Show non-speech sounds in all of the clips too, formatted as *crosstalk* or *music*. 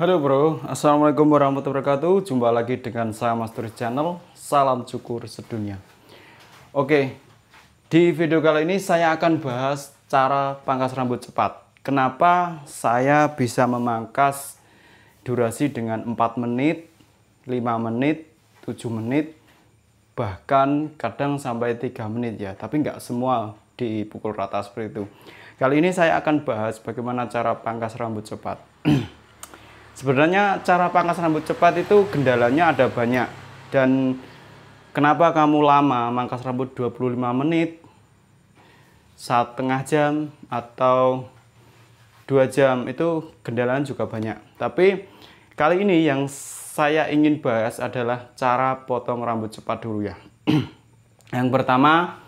Halo bro, Assalamualaikum warahmatullahi wabarakatuh Jumpa lagi dengan saya master Channel Salam syukur sedunia Oke, di video kali ini saya akan bahas cara pangkas rambut cepat Kenapa saya bisa memangkas durasi dengan 4 menit, 5 menit, 7 menit Bahkan kadang sampai 3 menit ya Tapi nggak semua dipukul rata seperti itu Kali ini saya akan bahas bagaimana cara pangkas rambut cepat *clears throat* Sebenarnya cara pangkas rambut cepat itu kendalanya ada banyak dan kenapa kamu lama mangkas rambut 25 menit, setengah jam atau dua jam itu kendalanya juga banyak. Tapi kali ini yang saya ingin bahas adalah cara potong rambut cepat dulu ya. *clears throat* yang pertama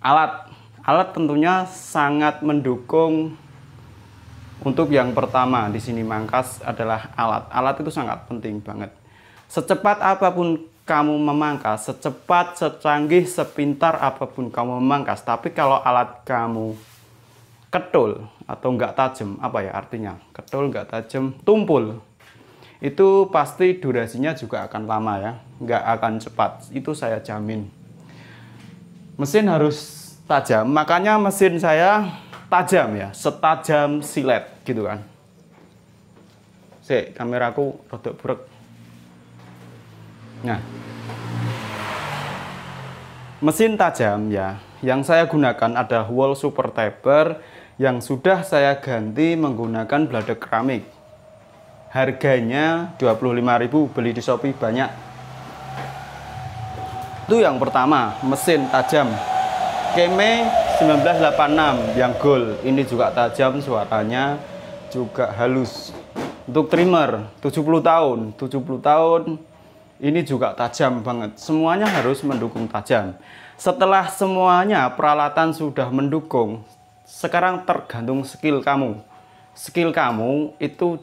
alat alat tentunya sangat mendukung untuk yang pertama di sini mangkas adalah alat. Alat itu sangat penting banget. Secepat apapun kamu memangkas, secepat, secanggih, sepintar apapun kamu memangkas, tapi kalau alat kamu ketul atau nggak tajam, apa ya artinya? Ketul, nggak tajam, tumpul. Itu pasti durasinya juga akan lama ya, nggak akan cepat. Itu saya jamin. Mesin harus tajam, makanya mesin saya tajam ya, setajam silet gitu kan. Si, kameraku rodok buruk Nah. Mesin tajam ya, yang saya gunakan ada wall super taper yang sudah saya ganti menggunakan blade keramik. Harganya 25.000 beli di Shopee banyak. Itu yang pertama, mesin tajam. Keme 1986 yang gol Ini juga tajam suaranya juga halus. Untuk trimmer 70 tahun, 70 tahun ini juga tajam banget. Semuanya harus mendukung tajam. Setelah semuanya peralatan sudah mendukung, sekarang tergantung skill kamu. Skill kamu itu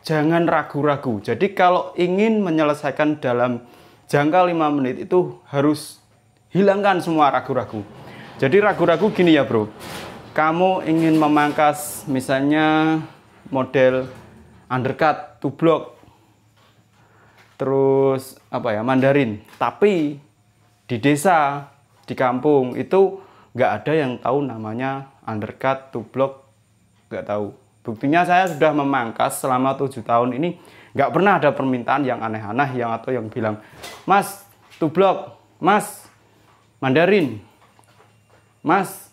jangan ragu-ragu. Jadi kalau ingin menyelesaikan dalam jangka 5 menit itu harus hilangkan semua ragu-ragu. Jadi ragu-ragu gini ya bro, kamu ingin memangkas misalnya model undercut, tublok, terus apa ya Mandarin, tapi di desa, di kampung itu nggak ada yang tahu namanya undercut, tublok, nggak tahu. Buktinya saya sudah memangkas selama tujuh tahun ini nggak pernah ada permintaan yang aneh-aneh yang atau yang bilang, Mas, tublok, Mas, Mandarin, Mas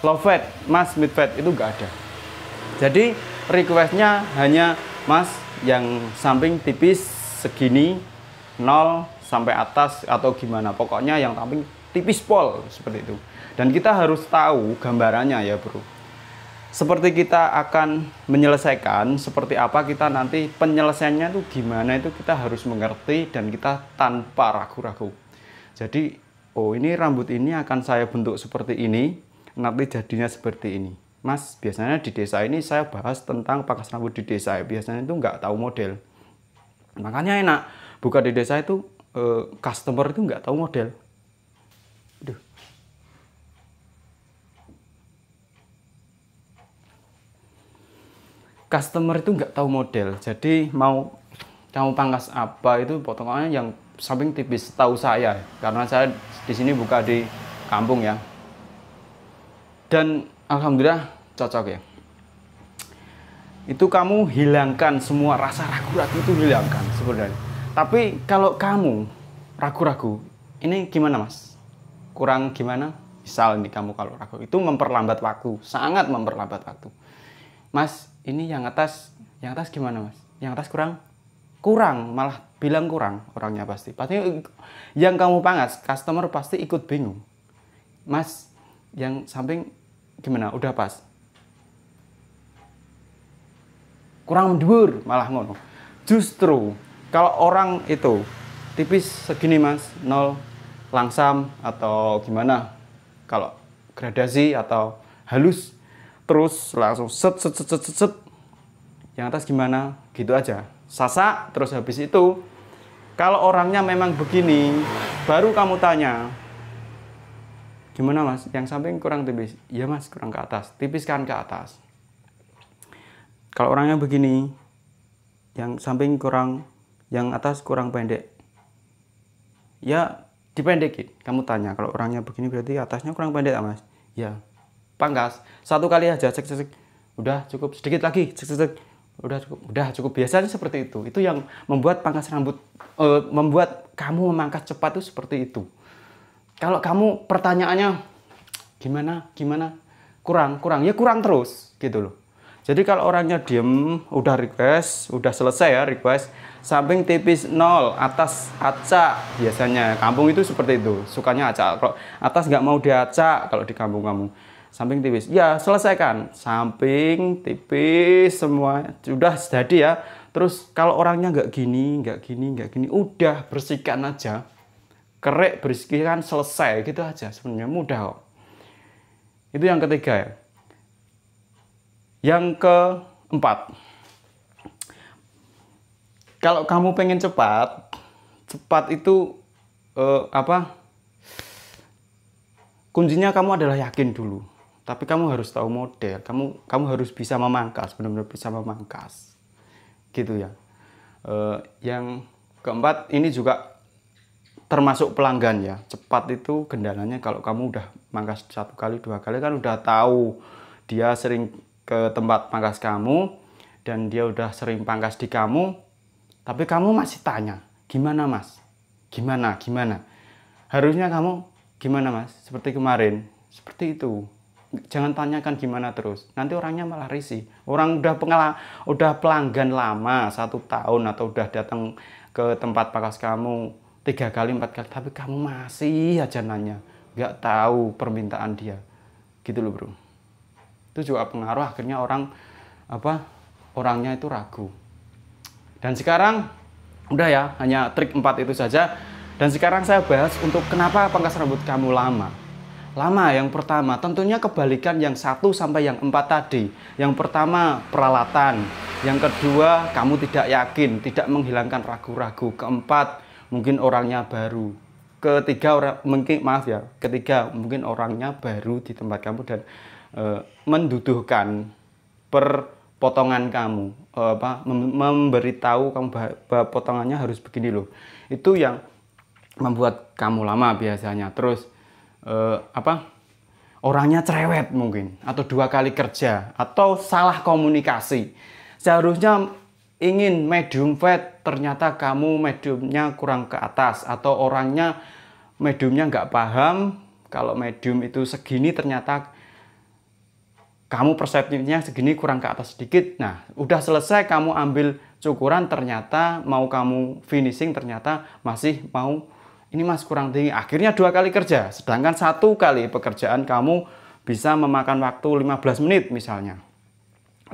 low fat, mas mid fat itu nggak ada. Jadi requestnya hanya mas yang samping tipis segini 0 sampai atas atau gimana. Pokoknya yang samping tipis pol seperti itu. Dan kita harus tahu gambarannya ya bro. Seperti kita akan menyelesaikan, seperti apa kita nanti penyelesaiannya itu gimana itu kita harus mengerti dan kita tanpa ragu-ragu. Jadi oh ini rambut ini akan saya bentuk seperti ini, nanti jadinya seperti ini. Mas, biasanya di desa ini saya bahas tentang pangkas rambut di desa. Biasanya itu nggak tahu model. Makanya enak, buka di desa itu eh, customer itu nggak tahu model. Aduh. Customer itu nggak tahu model, jadi mau kamu pangkas apa itu potongannya yang samping tipis tahu saya ya, karena saya di sini buka di kampung ya dan alhamdulillah cocok ya itu kamu hilangkan semua rasa ragu-ragu itu hilangkan sebenarnya tapi kalau kamu ragu-ragu ini gimana mas kurang gimana misal nih kamu kalau ragu itu memperlambat waktu sangat memperlambat waktu mas ini yang atas yang atas gimana mas yang atas kurang kurang malah bilang kurang orangnya pasti pasti yang kamu pangas customer pasti ikut bingung mas yang samping gimana udah pas kurang mendur malah ngono justru kalau orang itu tipis segini mas nol langsam atau gimana kalau gradasi atau halus terus langsung set set set set set yang atas gimana gitu aja sasa terus habis itu kalau orangnya memang begini baru kamu tanya gimana mas yang samping kurang tipis ya mas kurang ke atas tipiskan ke atas kalau orangnya begini yang samping kurang yang atas kurang pendek ya dipendekin kamu tanya kalau orangnya begini berarti atasnya kurang pendek ya mas ya pangkas satu kali aja cek cek, cek. udah cukup sedikit lagi cek cek, cek udah cukup udah cukup biasanya seperti itu itu yang membuat pangkas rambut uh, membuat kamu memangkas cepat itu seperti itu kalau kamu pertanyaannya gimana gimana kurang kurang ya kurang terus gitu loh jadi kalau orangnya diem udah request udah selesai ya request samping tipis nol atas acak biasanya kampung itu seperti itu sukanya acak kalau atas nggak mau diacak kalau di kampung-kampung samping tipis. Ya, selesaikan. Samping tipis semua. Sudah jadi ya. Terus kalau orangnya nggak gini, nggak gini, nggak gini, udah bersihkan aja. Kerek bersihkan kan selesai gitu aja sebenarnya mudah kok. Itu yang ketiga ya. Yang keempat. Kalau kamu pengen cepat, cepat itu eh, apa? Kuncinya kamu adalah yakin dulu tapi kamu harus tahu model kamu kamu harus bisa memangkas benar-benar bisa memangkas gitu ya uh, yang keempat ini juga termasuk pelanggan ya cepat itu kendalanya kalau kamu udah mangkas satu kali dua kali kan udah tahu dia sering ke tempat pangkas kamu dan dia udah sering pangkas di kamu tapi kamu masih tanya gimana mas gimana gimana harusnya kamu gimana mas seperti kemarin seperti itu jangan tanyakan gimana terus. Nanti orangnya malah risih. Orang udah pengala, udah pelanggan lama satu tahun atau udah datang ke tempat pakas kamu tiga kali empat kali, tapi kamu masih aja nanya, nggak tahu permintaan dia, gitu loh bro. Itu juga pengaruh akhirnya orang apa orangnya itu ragu. Dan sekarang udah ya, hanya trik empat itu saja. Dan sekarang saya bahas untuk kenapa pangkas rambut kamu lama lama yang pertama tentunya kebalikan yang satu sampai yang empat tadi yang pertama peralatan yang kedua kamu tidak yakin tidak menghilangkan ragu-ragu keempat mungkin orangnya baru ketiga orang mungkin maaf ya ketiga mungkin orangnya baru di tempat kamu dan e, menduduhkan per kamu e, apa memberitahu kamu bahwa potongannya harus begini loh itu yang membuat kamu lama biasanya terus uh, apa orangnya cerewet mungkin atau dua kali kerja atau salah komunikasi. Seharusnya ingin medium fat ternyata kamu mediumnya kurang ke atas atau orangnya mediumnya nggak paham kalau medium itu segini ternyata kamu persepsinya segini kurang ke atas sedikit. Nah, udah selesai kamu ambil cukuran ternyata mau kamu finishing ternyata masih mau ini masih kurang tinggi. Akhirnya dua kali kerja, sedangkan satu kali pekerjaan kamu bisa memakan waktu 15 menit misalnya.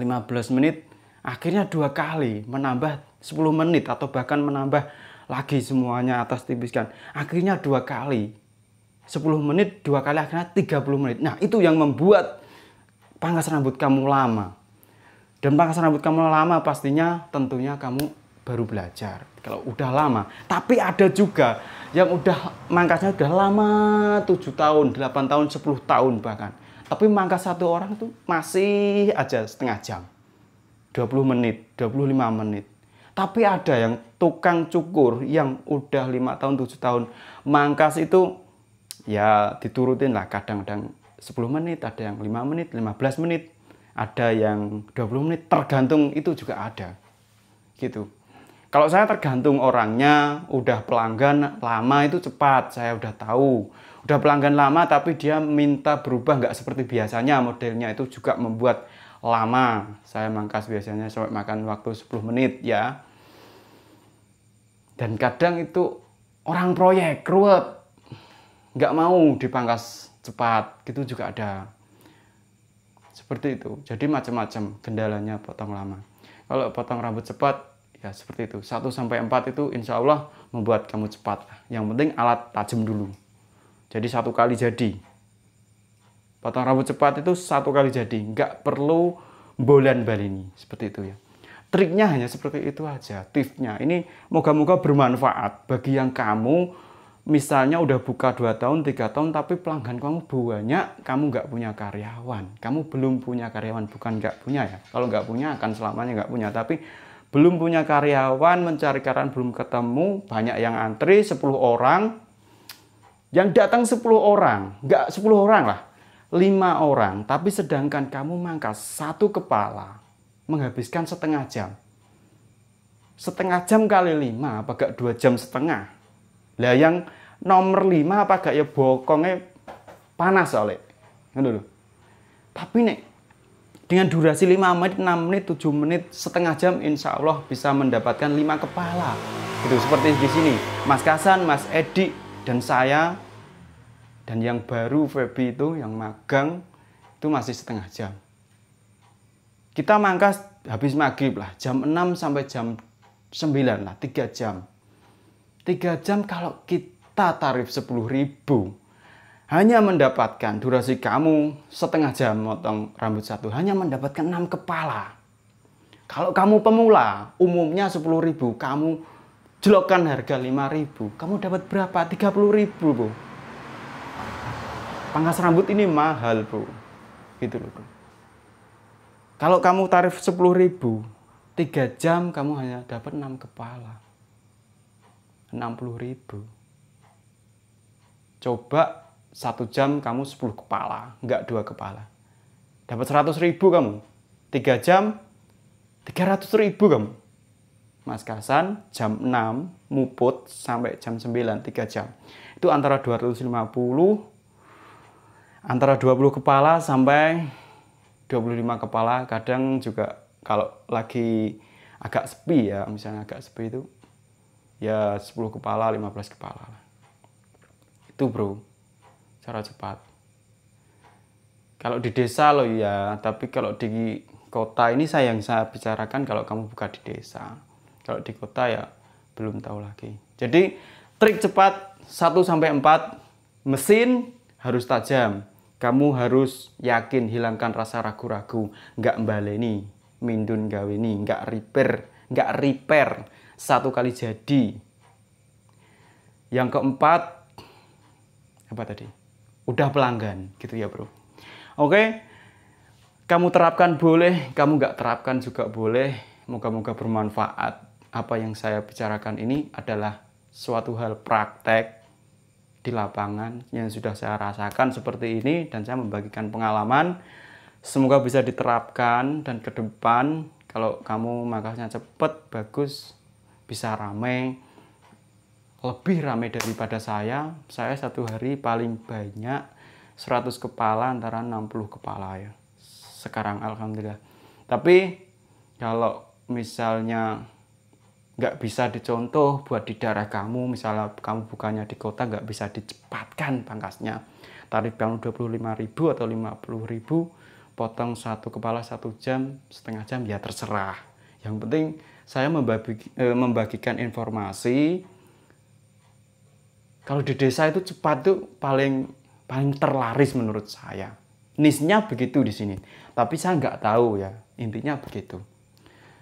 15 menit, akhirnya dua kali menambah 10 menit atau bahkan menambah lagi semuanya atas tipiskan. Akhirnya dua kali 10 menit, dua kali akhirnya 30 menit. Nah itu yang membuat pangkas rambut kamu lama. Dan pangkas rambut kamu lama pastinya tentunya kamu baru belajar. Kalau udah lama, tapi ada juga yang udah mangkasnya udah lama 7 tahun, 8 tahun, 10 tahun bahkan. Tapi mangkas satu orang tuh masih aja setengah jam. 20 menit, 25 menit. Tapi ada yang tukang cukur yang udah lima tahun, tujuh tahun mangkas itu ya diturutin lah kadang-kadang 10 menit, ada yang 5 menit, 15 menit, ada yang 20 menit tergantung itu juga ada. Gitu. Kalau saya tergantung orangnya, udah pelanggan lama itu cepat, saya udah tahu. Udah pelanggan lama tapi dia minta berubah nggak seperti biasanya, modelnya itu juga membuat lama. Saya mangkas biasanya sampai makan waktu 10 menit ya. Dan kadang itu orang proyek, ruwet. Nggak mau dipangkas cepat, gitu juga ada. Seperti itu, jadi macam-macam kendalanya potong lama. Kalau potong rambut cepat, ya seperti itu 1 sampai 4 itu insya Allah membuat kamu cepat yang penting alat tajam dulu jadi satu kali jadi potong rambut cepat itu satu kali jadi nggak perlu bolan balini seperti itu ya triknya hanya seperti itu aja tipsnya ini moga-moga bermanfaat bagi yang kamu misalnya udah buka 2 tahun 3 tahun tapi pelanggan kamu banyak kamu nggak punya karyawan kamu belum punya karyawan bukan nggak punya ya kalau nggak punya akan selamanya nggak punya tapi belum punya karyawan, mencari karyawan belum ketemu, banyak yang antri 10 orang. Yang datang 10 orang, enggak 10 orang lah. 5 orang, tapi sedangkan kamu mangkas satu kepala menghabiskan setengah jam. Setengah jam kali 5 apa enggak 2 jam setengah. Lah yang nomor 5 apa enggak ya bokongnya panas oleh. Ngono Tapi nek dengan durasi 5 menit, 6 menit, 7 menit, setengah jam insya Allah bisa mendapatkan 5 kepala. itu seperti di sini. Mas Kasan, Mas Edi, dan saya dan yang baru Febi itu yang magang itu masih setengah jam. Kita mangkas habis maghrib lah jam 6 sampai jam 9 lah 3 jam. 3 jam kalau kita tarif 10 ribu hanya mendapatkan durasi kamu setengah jam motong rambut satu hanya mendapatkan enam kepala. Kalau kamu pemula, umumnya sepuluh ribu, kamu jelokan harga lima ribu, kamu dapat berapa? Tiga 30.000, Bu. Pangkas rambut ini mahal, Bu. Gitu loh, Bu. Kalau kamu tarif sepuluh ribu, tiga jam kamu hanya dapat enam kepala. enam puluh ribu. Coba satu jam kamu 10 kepala, nggak dua kepala. Dapat 100 ribu kamu. Tiga jam, 300 ribu kamu. Mas Kasan jam 6 muput sampai jam 9, 3 jam. Itu antara 250, antara 20 kepala sampai 25 kepala. Kadang juga kalau lagi agak sepi ya, misalnya agak sepi itu ya 10 kepala, 15 kepala. Itu bro secara cepat. Kalau di desa lo ya, tapi kalau di kota ini saya yang saya bicarakan kalau kamu buka di desa. Kalau di kota ya belum tahu lagi. Jadi trik cepat 1 sampai 4 mesin harus tajam. Kamu harus yakin hilangkan rasa ragu-ragu, nggak mbaleni, mindun nih nggak repair, nggak repair satu kali jadi. Yang keempat apa tadi? udah pelanggan gitu ya bro. Oke, kamu terapkan boleh, kamu nggak terapkan juga boleh. Moga-moga bermanfaat. Apa yang saya bicarakan ini adalah suatu hal praktek di lapangan yang sudah saya rasakan seperti ini dan saya membagikan pengalaman. Semoga bisa diterapkan dan ke depan kalau kamu makasnya cepet, bagus, bisa ramai, lebih ramai daripada saya. Saya satu hari paling banyak 100 kepala antara 60 kepala ya. Sekarang alhamdulillah. Tapi kalau misalnya nggak bisa dicontoh buat di daerah kamu, misalnya kamu bukannya di kota nggak bisa dicepatkan pangkasnya. Tarif yang 25.000 atau 50.000, potong satu kepala satu jam, setengah jam ya terserah. Yang penting saya eh, membagikan informasi kalau di desa itu cepat tuh paling paling terlaris menurut saya. Nisnya begitu di sini, tapi saya nggak tahu ya intinya begitu.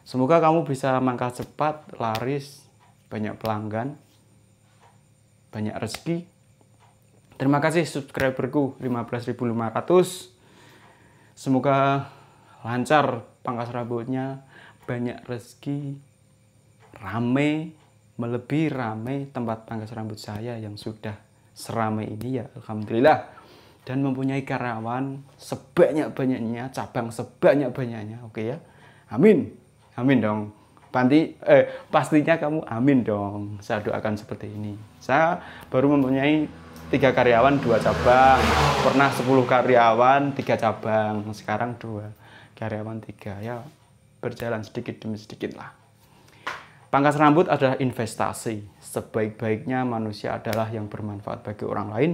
Semoga kamu bisa mangkat cepat, laris, banyak pelanggan, banyak rezeki. Terima kasih subscriberku 15.500. Semoga lancar pangkas rambutnya, banyak rezeki, rame, melebihi ramai tempat pangkas rambut saya yang sudah seramai ini ya Alhamdulillah dan mempunyai karyawan sebanyak-banyaknya cabang sebanyak-banyaknya oke okay ya amin amin dong Panti eh, pastinya kamu amin dong saya doakan seperti ini saya baru mempunyai tiga karyawan dua cabang pernah 10 karyawan tiga cabang sekarang dua karyawan tiga ya berjalan sedikit demi sedikit lah Pangkas rambut adalah investasi. Sebaik-baiknya manusia adalah yang bermanfaat bagi orang lain.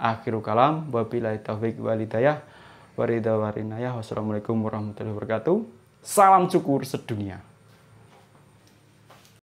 Akhirul kalam, wabillahi taufik walidayah, waridha warinayah, wassalamualaikum warahmatullahi wabarakatuh. Salam syukur sedunia.